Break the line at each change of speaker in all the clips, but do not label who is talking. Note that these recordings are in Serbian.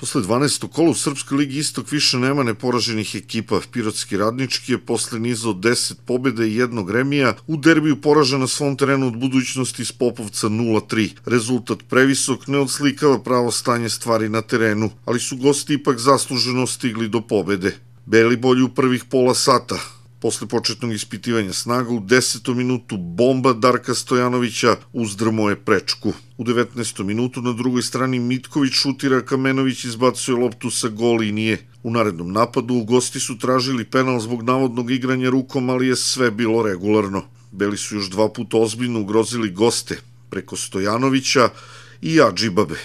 Posle 12. kola u Srpskoj ligi Istok više nema neporaženih ekipa. Pirotski radnički je posle niza od 10 pobjede i jednog remija u derbiju poražen na svom terenu od budućnosti iz Popovca 0-3. Rezultat previsok ne odslikava pravo stanje stvari na terenu, ali su gosti ipak zasluženo stigli do pobjede. Beli bolji u prvih pola sata, Posle početnog ispitivanja snaga u 10. minutu bomba Darka Stojanovića uzdrmo je prečku. U 19. minutu na drugoj strani Mitković šutira, Kamenović izbacuje loptu sa gol linije. U narednom napadu gosti su tražili penal zbog navodnog igranja rukom, ali je sve bilo regularno. Beli su još dva puta ozbiljno ugrozili goste preko Stojanovića i Adžibabe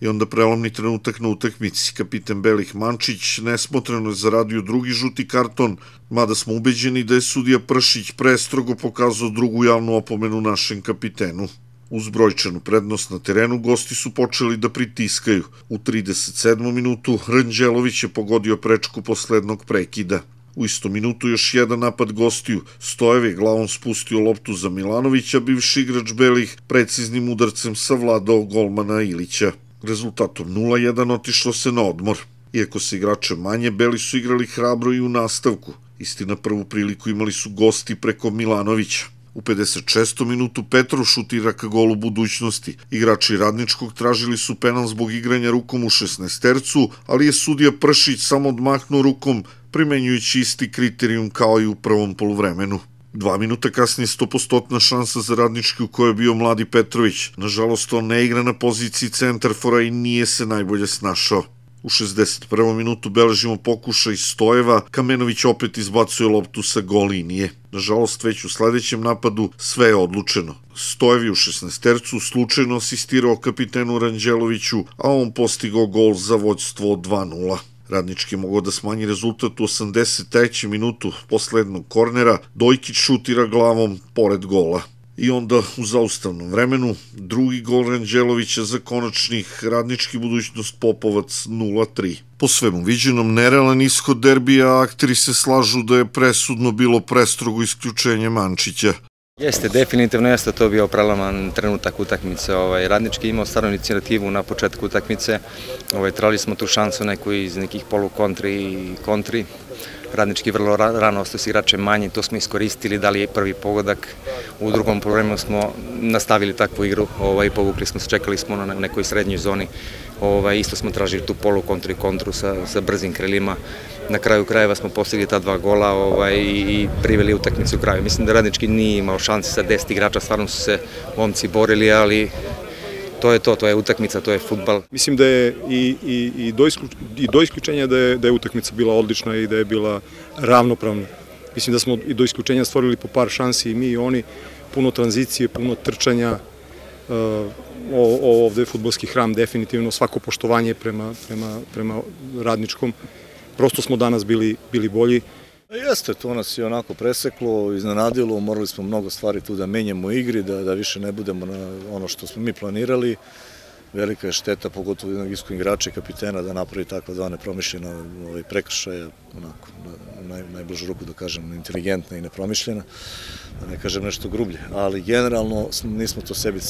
i onda prelomni trenutak na utakmici. Kapiten Belih Mančić nesmotreno je zaradio drugi žuti karton, mada smo ubeđeni da je sudija Pršić prestrogo pokazao drugu javnu opomenu našem kapitenu. Uz brojčanu prednost na terenu gosti su počeli da pritiskaju. U 37. minutu Hrnđelović je pogodio prečku poslednog prekida. U isto minutu još jedan napad gostiju. Stojev je glavom spustio loptu za Milanovića, bivši igrač Belih preciznim udarcem savladao golmana Ilića. Rezultatom 0-1 otišlo se na odmor. Iako se igrače manje, Beli su igrali hrabro i u nastavku. Istina, prvu priliku imali su gosti preko Milanovića. U 56. minutu Petrov šutira ka golu budućnosti. Igrači Radničkog tražili su penal zbog igranja rukom u 16 tercu, ali je sudija Pršić samo odmahnuo rukom, primenjujući isti kriterijum kao i u prvom poluvremenu. Dva minuta kasnije 100% šansa za radnički u kojoj je bio Mladi Petrović. Nažalost, on ne igra na poziciji centarfora i nije se najbolje snašao. U 61. minutu beležimo pokušaj Stojeva, Kamenović opet izbacuje loptu sa gol linije. Nažalost, već u sledećem napadu sve je odlučeno. Stojevi u 16 tercu slučajno asistirao kapitenu Ranđeloviću, a on postigao gol za vođstvo 2-0. Radnički je mogao da smanji rezultat u 83. minutu poslednog kornera. Dojkić šutira glavom pored gola. I onda u zaustavnom vremenu drugi gol Ranđelovića za konačnih radnički budućnost Popovac 0-3. Po svemu viđenom nerealan ishod derbija, akteri se slažu da je presudno bilo prestrogo isključenje Mančića.
Jeste, definitivno jeste to bio prelaman trenutak utakmice. Ovaj, radnički imao stvarno inicijativu na početku utakmice. Ovaj, trali smo tu šansu neku iz nekih polukontri i kontri. Radnički vrlo rano ostao s igrače manje, to smo iskoristili, dali je prvi pogodak. U drugom problemu smo nastavili takvu igru, ovaj, povukli smo se, čekali smo na nekoj srednjoj zoni Ovaj, isto smo tražili tu polu kontru i kontru sa, sa brzim krilima. Na kraju krajeva smo postigli ta dva gola ovaj, i priveli utakmicu u kraju. Mislim da radnički nije imao šanse sa 10 igrača, stvarno su se momci borili, ali to je to, to je utakmica, to je futbal. Mislim da je i,
i, i, do, isključ, i do isključenja da je, da je utakmica bila odlična i da je bila ravnopravna. Mislim da smo i do isključenja stvorili po par šansi i mi i oni, puno tranzicije, puno trčanja, uh, ovo ovde je futbolski hram, definitivno svako poštovanje prema, prema, prema radničkom. Prosto smo danas bili, bili bolji. E, jeste, to nas je onako preseklo, iznenadilo, morali smo mnogo stvari tu da menjamo igri, da, da više ne budemo na ono što smo mi planirali velika je šteta, pogotovo jednog iskog igrača i kapitena, da napravi takva dva nepromišljena ovaj, prekršaja, onako, na, naj, najbližu ruku da kažem, inteligentna i nepromišljena, da ne kažem nešto grublje. Ali generalno nismo to sebi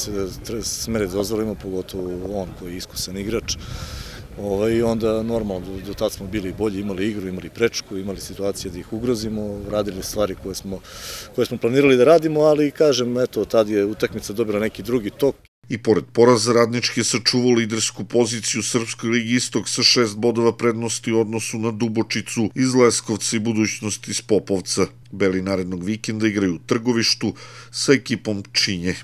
smere dozvolimo, pogotovo on koji je iskusan igrač, Ovaj, onda normalno, do, do tad smo bili bolji, imali igru, imali prečku, imali situacije da ih ugrozimo, radili stvari koje smo, koje smo planirali da radimo, ali kažem, eto, tad je utakmica
dobila neki drugi tok i pored poraza radnički je sačuvao lidersku poziciju u Srpskoj ligi Istok sa šest bodova prednosti u odnosu na Dubočicu iz Leskovca i budućnosti iz Popovca. Beli narednog vikenda igraju u Trgovištu sa ekipom Činje.